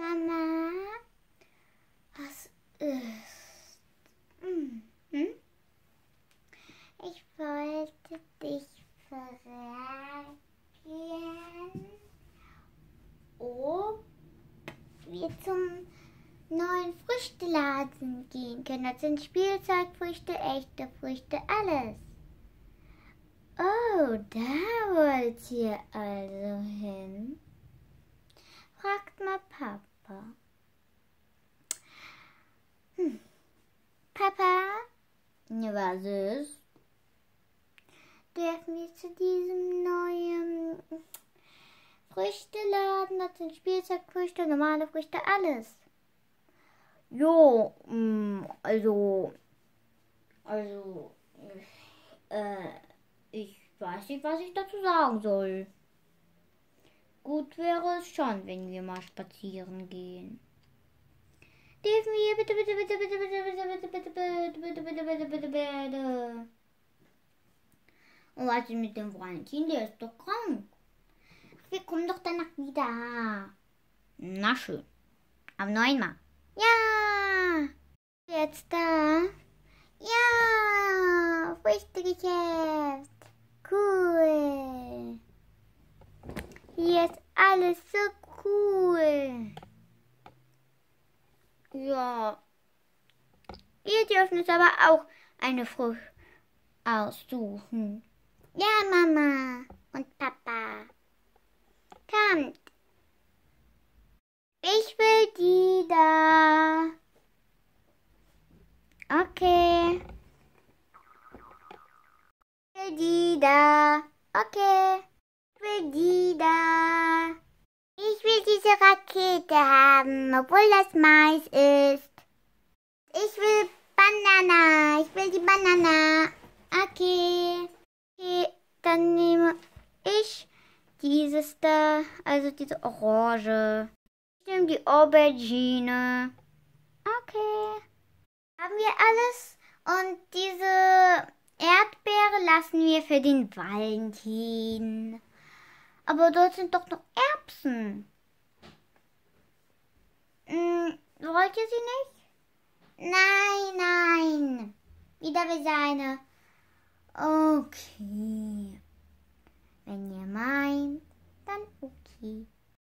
Mama, was ist? Hm, hm? Ich wollte dich fragen, ob wir zum neuen Früchteladen gehen können. Das sind Spielzeugfrüchte, echte Früchte, alles. Oh, da wollt ihr also hin? Fragt mal Papa. was ist? Dürfen wir zu diesem neuen Früchteladen, das sind Spielzeugfrüchte, normale Früchte, alles. Jo, mm, also, also, äh, ich weiß nicht, was ich dazu sagen soll. Gut wäre es schon, wenn wir mal spazieren gehen. Und was ist mit dem Valentin? Der ist doch krank. Wir kommen doch danach wieder. Na schön. Am Mal. Ja. Jetzt da. Ja. Früchtegeschäft. Cool. Hier ist alles so cool. Ja. Ihr dürfen es aber auch eine Frucht aussuchen. Ja, Mama und Papa. Kommt. Ich will die da. Okay. Ich will die da. Okay. Ich will die da. Ich will diese Rakete haben, obwohl das Mais ist. Dann nehme ich dieses da, also diese Orange. Ich nehme die Aubergine. Okay. Haben wir alles? Und diese Erdbeere lassen wir für den Valentin. Aber dort sind doch noch Erbsen. Hm, wollt ihr sie nicht? Nein, nein. Wieder wie seine. Okay.